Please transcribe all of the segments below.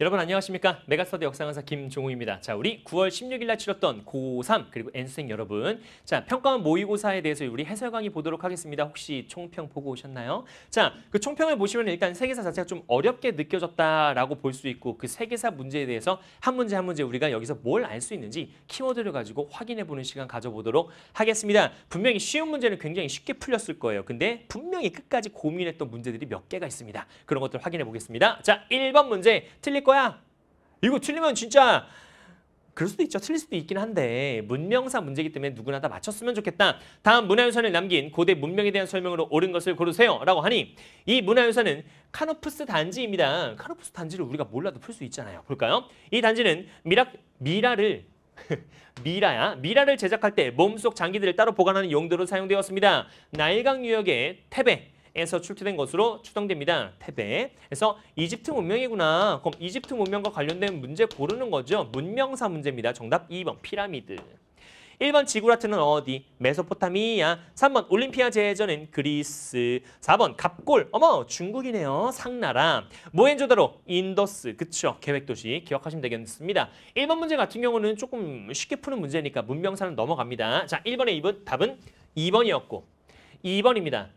여러분 안녕하십니까? 메가스터디 역사강사 김종우입니다. 자, 우리 9월 16일 날 치렀던 고3 그리고 N수생 여러분 자, 평가원 모의고사에 대해서 우리 해설 강의 보도록 하겠습니다. 혹시 총평 보고 오셨나요? 자, 그 총평을 보시면 일단 세계사 자체가 좀 어렵게 느껴졌다라고 볼 수 있고 그 세계사 문제에 대해서 한 문제 한 문제 우리가 여기서 뭘 알 수 있는지 키워드를 가지고 확인해 보는 시간 가져보도록 하겠습니다. 분명히 쉬운 문제는 굉장히 쉽게 풀렸을 거예요. 근데 분명히 끝까지 고민했던 문제들이 몇 개가 있습니다. 그런 것들 확인해 보겠습니다. 자, 1번 문제 틀릴 거야. 이거 틀리면 진짜 그럴 수도 있죠. 틀릴 수도 있긴 한데 문명사 문제이기 때문에 누구나 다 맞췄으면 좋겠다. 다음 문화유산을 남긴 고대 문명에 대한 설명으로 옳은 것을 고르세요. 라고 하니 이 문화유산은 카노프스 단지입니다. 카노프스 단지를 우리가 몰라도 풀 수 있잖아요. 볼까요? 이 단지는 미라, 미라를 미라야 미라를 제작할 때 몸속 장기들을 따로 보관하는 용도로 사용되었습니다. 나일강 유역의 테베 에서 출토된 것으로 추정됩니다. 테베. 그래서 이집트 문명이구나. 그럼 이집트 문명과 관련된 문제 고르는 거죠. 문명사 문제입니다. 정답 2번 피라미드. 1번 지구라트는 어디? 메소포타미아. 3번 올림피아 제전엔 그리스. 4번 갑골. 어머 중국이네요. 상나라. 모헨조다로 인더스. 그쵸? 계획도시 기억하시면 되겠습니다. 1번 문제 같은 경우는 조금 쉽게 푸는 문제니까 문명사는 넘어갑니다. 자 1번의 2번 답은 2번이었고 2번입니다.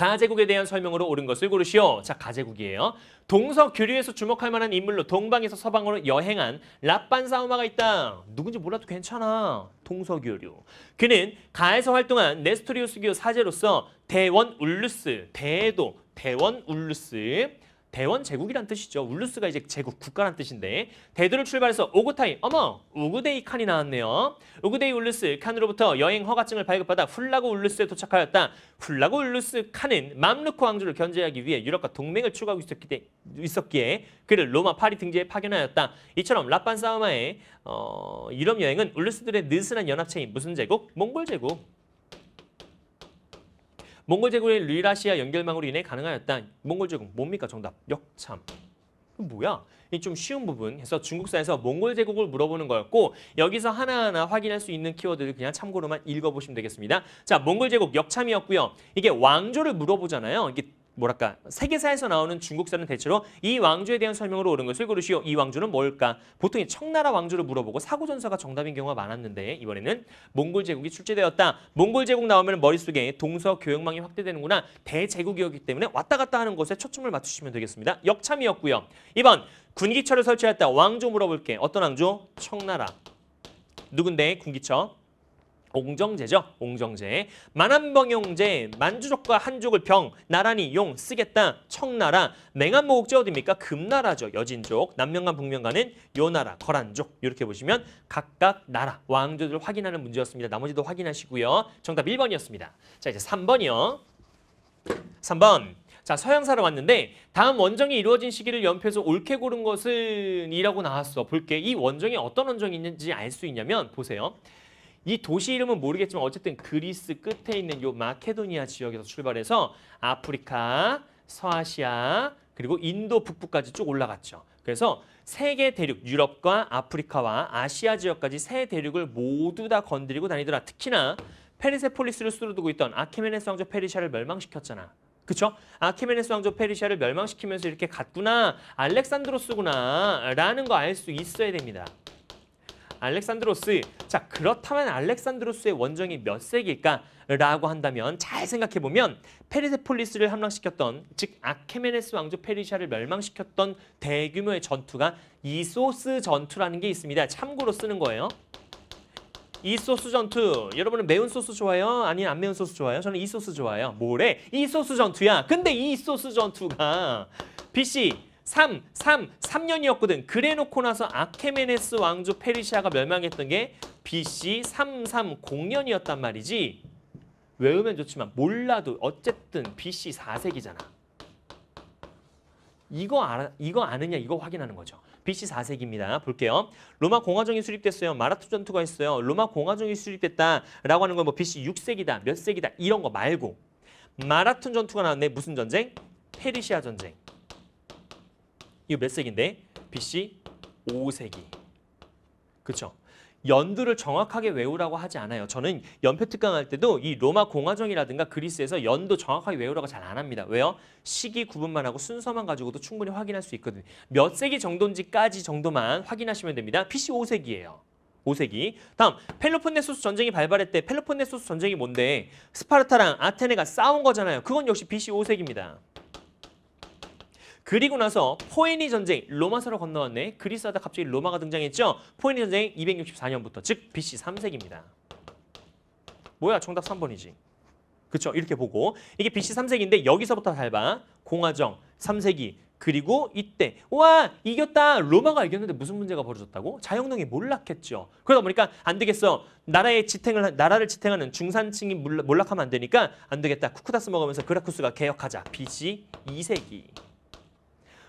가제국에 대한 설명으로 옳은 것을 고르시오. 자, 가제국이에요. 동서 교류에서 주목할 만한 인물로 동방에서 서방으로 여행한 라반 사우마가 있다. 누군지 몰라도 괜찮아. 동서 교류. 그는 가에서 활동한 네스토리우스 교 사제로서 대원 울루스, 대도, 대원 울루스 대원 제국이란 뜻이죠. 울루스가 이제 제국, 국가란 뜻인데 대두를 출발해서 오구타이, 어머! 우구데이 칸이 나왔네요. 우구데이 울루스 칸으로부터 여행 허가증을 발급받아 훌라고 울루스에 도착하였다. 훌라고 울루스 칸은 맘루크 왕조를 견제하기 위해 유럽과 동맹을 추구하고 있었기에, 그를 로마, 파리 등지에 파견하였다. 이처럼 라반사우마의 어, 유럽 여행은 울루스들의 느슨한 연합체인 무슨 제국? 몽골 제국. 몽골 제국의 유라시아 연결망으로 인해 가능하였다. 몽골 제국 뭡니까 정답? 역참. 뭐야? 이 좀 쉬운 부분. 해서 중국사에서 몽골 제국을 물어보는 거였고 여기서 하나하나 확인할 수 있는 키워드를 그냥 참고로만 읽어보시면 되겠습니다. 자, 몽골 제국 역참이었고요. 이게 왕조를 물어보잖아요. 이게 뭐랄까 세계사에서 나오는 중국사는 대체로 이 왕조에 대한 설명으로 오른 것을 고르시오. 이 왕조는 뭘까? 보통 이 청나라 왕조를 물어보고 사고전사가 정답인 경우가 많았는데 이번에는 몽골 제국이 출제되었다. 몽골 제국 나오면 머릿속에 동서 교역망이 확대되는구나. 대제국이었기 때문에 왔다 갔다 하는 것에 초점을 맞추시면 되겠습니다. 역참이었고요. 2번 군기처를 설치했다. 왕조 물어볼게. 어떤 왕조? 청나라. 누군데 군기처? 옹정제죠. 옹정제. 만한병용제, 만주족과 한족을 병, 나란히 용, 쓰겠다, 청나라, 맹한모국제 어딥니까? 금나라죠. 여진족, 남명간, 북명간은 요나라, 거란족. 이렇게 보시면 각각 나라, 왕조들 확인하는 문제였습니다. 나머지도 확인하시고요. 정답 1번이었습니다. 자, 이제 3번이요. 3번. 자, 서양사로 왔는데 다음 원정이 이루어진 시기를 연표해서 옳게 고른 것은 이라고 나왔어. 볼게. 이 원정이 어떤 원정이 있는지 알 수 있냐면 보세요. 이 도시 이름은 모르겠지만 어쨌든 그리스 끝에 있는 요 마케도니아 지역에서 출발해서 아프리카, 서아시아, 그리고 인도 북부까지 쭉 올라갔죠. 그래서 세계 대륙, 유럽과 아프리카와 아시아 지역까지 세 대륙을 모두 다 건드리고 다니더라. 특히나 페르세폴리스를 수로두고 있던 아키메네스 왕조 페르시아를 멸망시켰잖아. 그쵸? 아키메네스 왕조 페르시아를 멸망시키면서 이렇게 갔구나, 알렉산드로스구나 라는 거 알 수 있어야 됩니다. 알렉산드로스. 자, 그렇다면 알렉산드로스의 원정이 몇 세기일까? 라고 한다면 잘 생각해보면 페르세폴리스를 함락시켰던 즉 아케메네스 왕조 페르시아를 멸망시켰던 대규모의 전투가 이소스 전투라는 게 있습니다. 참고로 쓰는 거예요. 이 소스 전투 여러분은 매운 소스 좋아요? 아니면 안 매운 소스 좋아요? 저는 이 소스 좋아요 뭐래? 이 소스 전투야 근데 이 소스 전투가 BC 3, 3, 3년이었거든. 그래놓고 나서 아케메네스 왕조 페르시아가 멸망했던 게 BC 330년이었단 말이지. 외우면 좋지만 몰라도 어쨌든 BC 4세기잖아. 이거 알아, 이거 아느냐 이거 확인하는 거죠. BC 4세기입니다. 볼게요. 로마 공화정이 수립됐어요. 마라투 전투가 있어요. 로마 공화정이 수립됐다라고 하는 건 뭐 BC 6세기다, 몇 세기다 이런 거 말고 마라톤 전투가 나왔네. 무슨 전쟁? 페르시아 전쟁. 이거 몇 세기인데? BC 5세기. 그렇죠? 연두를 정확하게 외우라고 하지 않아요. 저는 연표 특강할 때도 이 로마 공화정이라든가 그리스에서 연도 정확하게 외우라고 잘 안 합니다. 왜요? 시기 구분만 하고 순서만 가지고도 충분히 확인할 수 있거든요. 몇 세기 정도인지까지 정도만 확인하시면 됩니다. PC 5세기예요. 5세기. 다음 펠로폰네소스 전쟁이 발발했대. 펠로폰네소스 전쟁이 뭔데? 스파르타랑 아테네가 싸운 거잖아요. 그건 역시 BC 5세기입니다. 그리고 나서 포에니 전쟁, 로마서로 건너왔네. 그리스 하다 갑자기 로마가 등장했죠. 포에니 전쟁 264년부터, 즉 BC 3세기입니다. 뭐야, 정답 3번이지. 그렇죠 이렇게 보고 이게 BC 3세기인데 여기서부터 잘 봐. 공화정 3세기 그리고 이때 와 이겼다 로마가 이겼는데 무슨 문제가 벌어졌다고 자영농이 몰락했죠 그러다 보니까 안 되겠어 나라의 지탱을 나라를 지탱하는 중산층이 몰락하면 안 되니까 안 되겠다 쿠쿠다스 먹으면서 그라쿠스가 개혁하자 BC 2세기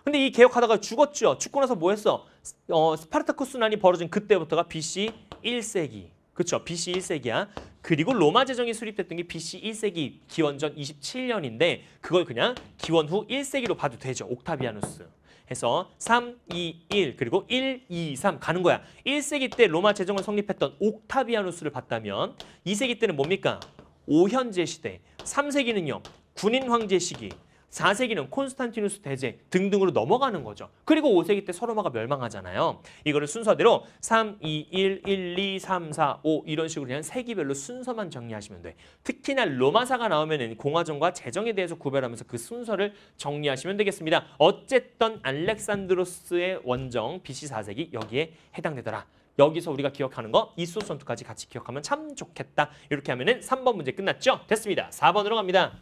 근데 이 개혁하다가 죽었죠. 죽고 나서 뭐 했어? 어, 스파르타쿠스 난이 벌어진 그때부터가 BC 1세기. 그렇죠. BC 1세기야. 그리고 로마 제정이 수립됐던 게 BC 1세기 기원전 27년인데 그걸 그냥 기원 후 1세기로 봐도 되죠. 옥타비아누스. 해서 3, 2, 1 그리고 1, 2, 3 가는 거야. 1세기 때 로마 제정을 성립했던 옥타비아누스를 봤다면 2세기 때는 뭡니까? 오현제 시대, 3세기는요. 군인 황제 시기, 4세기는 콘스탄티누스 대제 등등으로 넘어가는 거죠. 그리고 5세기 때 서로마가 멸망하잖아요. 이거를 순서대로 3, 2, 1, 1, 2, 3, 4, 5 이런 식으로 그냥 세기별로 순서만 정리하시면 돼. 특히나 로마사가 나오면 공화정과 재정에 대해서 구별하면서 그 순서를 정리하시면 되겠습니다. 어쨌든 알렉산드로스의 원정 BC 4세기 여기에 해당되더라. 여기서 우리가 기억하는 거 이소 선투까지 같이 기억하면 참 좋겠다. 이렇게 하면 은 3번 문제 끝났죠? 됐습니다. 4번으로 갑니다.